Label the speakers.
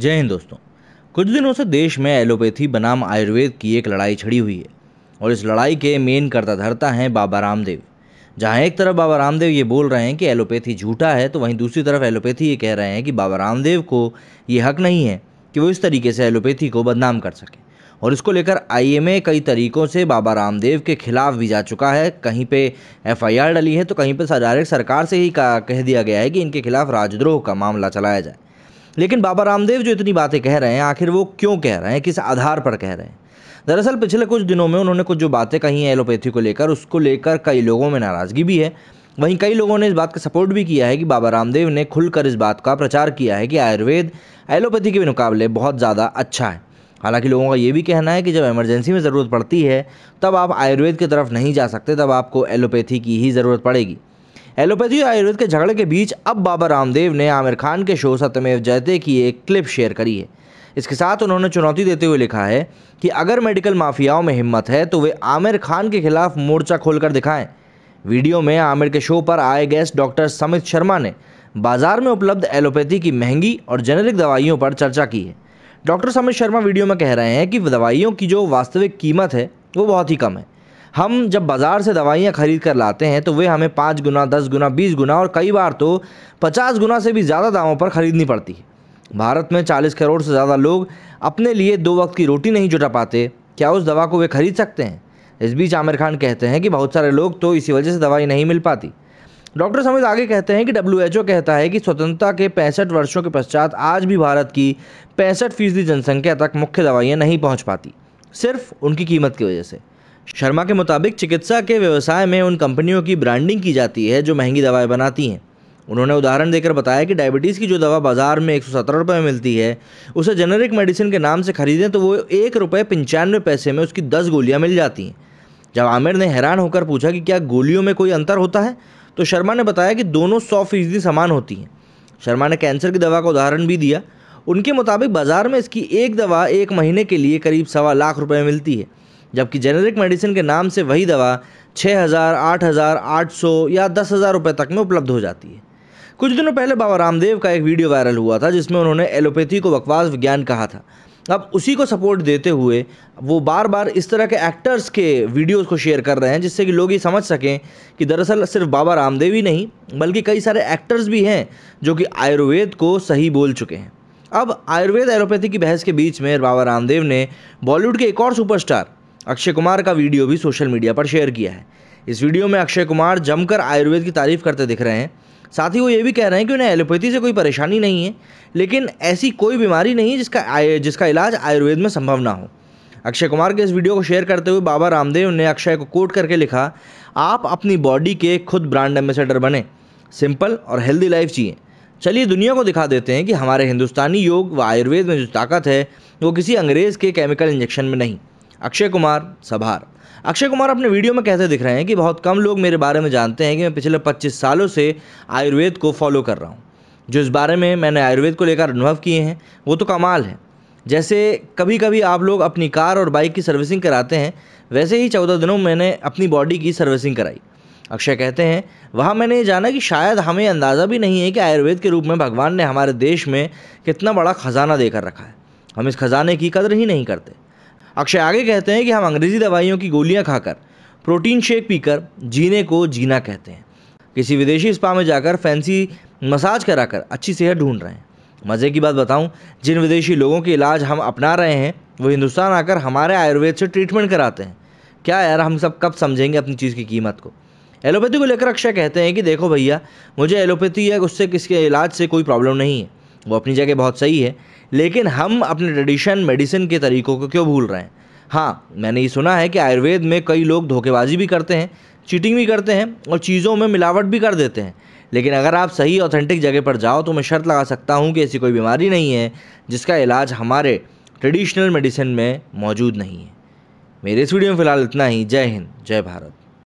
Speaker 1: जय हिंद दोस्तों कुछ दिनों से देश में एलोपैथी बनाम आयुर्वेद की एक लड़ाई छड़ी हुई है और इस लड़ाई के मेन कर्ता धरता हैं बाबा रामदेव जहाँ एक तरफ बाबा रामदेव ये बोल रहे हैं कि एलोपैथी झूठा है तो वहीं दूसरी तरफ एलोपैथी ये कह रहे हैं कि बाबा रामदेव को ये हक नहीं है कि वो इस तरीके से एलोपैथी को बदनाम कर सके और इसको लेकर आईएमए कई तरीकों से बाबा रामदेव के खिलाफ भी जा चुका है कहीं पे एफआईआर डली है तो कहीं पे डायरेक्ट सरकार से ही कह दिया गया है कि इनके खिलाफ राजद्रोह का मामला चलाया जाए लेकिन बाबा रामदेव जो इतनी बातें कह रहे हैं आखिर वो क्यों कह रहे हैं किस आधार पर कह रहे हैं दरअसल पिछले कुछ दिनों में उन्होंने कुछ जो बातें कही हैं एलोपैथी को लेकर उसको लेकर कई लोगों में नाराज़गी भी है वहीं कई लोगों ने इस बात का सपोर्ट भी किया है कि बाबा रामदेव ने खुलकर इस बात का प्रचार किया है कि आयुर्वेद एलोपैथी के मुकाबले बहुत ज़्यादा अच्छा है हालांकि लोगों का ये भी कहना है कि जब इमरजेंसी में ज़रूरत पड़ती है तब आप आयुर्वेद की तरफ नहीं जा सकते तब आपको एलोपैथी की ही ज़रूरत पड़ेगी एलोपैथी और आयुर्वेद के झगड़े के बीच अब बाबा रामदेव ने आमिर खान के शो सत्यमेव जयते की एक क्लिप शेयर करी है इसके साथ उन्होंने चुनौती देते हुए लिखा है कि अगर मेडिकल माफियाओं में हिम्मत है तो वे आमिर खान के खिलाफ मोर्चा खोलकर दिखाएं वीडियो में आमिर के शो पर आए गेस्ट डॉक्टर समित शर्मा ने बाजार में उपलब्ध एलोपैथी की महंगी और जेनेरिक दवाइयों पर चर्चा की है डॉक्टर समित शर्मा वीडियो में कह रहे हैं कि दवाइयों की जो वास्तविक कीमत है वो बहुत ही कम है हम जब बाज़ार से दवाइयाँ ख़रीद कर लाते हैं तो वे हमें पाँच गुना दस गुना बीस गुना और कई बार तो पचास गुना से भी ज़्यादा दामों पर ख़रीदनी पड़ती है भारत में चालीस करोड़ से ज़्यादा लोग अपने लिए दो वक्त की रोटी नहीं जुटा पाते क्या उस दवा को वे खरीद सकते हैं इस बीच आमिर खान कहते हैं कि बहुत सारे लोग तो इसी वजह से दवाई नहीं मिल पाती डॉक्टर समित आगे कहते हैं कि डब्ल्यू कहता है कि स्वतंत्रता के पैंसठ वर्षों के पश्चात आज भी भारत की पैंसठ फीसदी जनसंख्या तक मुख्य दवाइयाँ नहीं पहुँच पाती सिर्फ उनकी कीमत की वजह से शर्मा के मुताबिक चिकित्सा के व्यवसाय में उन कंपनियों की ब्रांडिंग की जाती है जो महंगी दवाएं बनाती हैं उन्होंने उदाहरण देकर बताया कि डायबिटीज़ की जो दवा बाजार में एक सौ रुपये में मिलती है उसे जेनरिक मेडिसिन के नाम से खरीदें तो वो एक रुपये पंचानवे पैसे में उसकी दस गोलियाँ मिल जाती हैं जब आमिर ने हैरान होकर पूछा कि क्या गोलियों में कोई अंतर होता है तो शर्मा ने बताया कि दोनों सौ फीसदी समान होती हैं शर्मा ने कैंसर की दवा का उदाहरण भी दिया उनके मुताबिक बाज़ार में इसकी एक दवा एक महीने के लिए करीब सवा लाख रुपये मिलती है जबकि जेनेरिक मेडिसिन के नाम से वही दवा 6000, 8000, 800 या दस हज़ार रुपये तक में उपलब्ध हो जाती है कुछ दिनों पहले बाबा रामदेव का एक वीडियो वायरल हुआ था जिसमें उन्होंने एलोपैथी को बकवास विज्ञान कहा था अब उसी को सपोर्ट देते हुए वो बार बार इस तरह के एक्टर्स के वीडियोस को शेयर कर रहे हैं जिससे कि लोग ये समझ सकें कि दरअसल सिर्फ बाबा रामदेव ही नहीं बल्कि कई सारे एक्टर्स भी हैं जो कि आयुर्वेद को सही बोल चुके हैं अब आयुर्वेद एलोपैथी की बहस के बीच में बाबा रामदेव ने बॉलीवुड के एक और सुपरस्टार अक्षय कुमार का वीडियो भी सोशल मीडिया पर शेयर किया है इस वीडियो में अक्षय कुमार जमकर आयुर्वेद की तारीफ करते दिख रहे हैं साथ ही वो ये भी कह रहे हैं कि उन्हें एलोपैथी से कोई परेशानी नहीं है लेकिन ऐसी कोई बीमारी नहीं जिसका जिसका इलाज आयुर्वेद में संभव ना हो अक्षय कुमार के इस वीडियो को शेयर करते हुए बाबा रामदेव ने अक्षय को कोट करके लिखा आप अपनी बॉडी के खुद ब्रांड एम्बेसडर बने सिंपल और हेल्दी लाइफ जिए चलिए दुनिया को दिखा देते हैं कि हमारे हिंदुस्तानी योग व आयुर्वेद में जो ताकत है वो किसी अंग्रेज़ के केमिकल इंजेक्शन में नहीं अक्षय कुमार सभार अक्षय कुमार अपने वीडियो में कहते दिख रहे हैं कि बहुत कम लोग मेरे बारे में जानते हैं कि मैं पिछले 25 सालों से आयुर्वेद को फॉलो कर रहा हूँ जो इस बारे में मैंने आयुर्वेद को लेकर अनुभव किए हैं वो तो कमाल है जैसे कभी कभी आप लोग अपनी कार और बाइक की सर्विसिंग कराते हैं वैसे ही चौदह दिनों मैंने अपनी बॉडी की सर्विसिंग कराई अक्षय कहते हैं वहाँ मैंने ये जाना कि शायद हमें अंदाज़ा भी नहीं है कि आयुर्वेद के रूप में भगवान ने हमारे देश में कितना बड़ा ख़जाना देकर रखा है हम इस ख़जाने की कदर ही नहीं करते अक्षय आगे कहते हैं कि हम अंग्रेज़ी दवाइयों की गोलियां खाकर प्रोटीन शेक पीकर जीने को जीना कहते हैं किसी विदेशी स्पा में जाकर फैंसी मसाज कराकर अच्छी सेहत ढूंढ रहे हैं मज़े की बात बताऊं जिन विदेशी लोगों के इलाज हम अपना रहे हैं वो हिंदुस्तान आकर हमारे आयुर्वेद से ट्रीटमेंट कराते हैं क्या यार हम सब कब समझेंगे अपनी चीज़ की कीमत को एलोपैथी को लेकर अक्षय कहते हैं कि देखो भैया मुझे एलोपैथी या उससे किसके इलाज से कोई प्रॉब्लम नहीं है वो अपनी जगह बहुत सही है लेकिन हम अपने ट्रेडिशन मेडिसिन के तरीकों को क्यों भूल रहे हैं हाँ मैंने ये सुना है कि आयुर्वेद में कई लोग धोखेबाजी भी करते हैं चीटिंग भी करते हैं और चीज़ों में मिलावट भी कर देते हैं लेकिन अगर आप सही ऑथेंटिक जगह पर जाओ तो मैं शर्त लगा सकता हूँ कि ऐसी कोई बीमारी नहीं है जिसका इलाज हमारे ट्रेडिशनल मेडिसिन में मौजूद नहीं है मेरे इस वीडियो में फ़िलहाल इतना ही जय हिंद जय भारत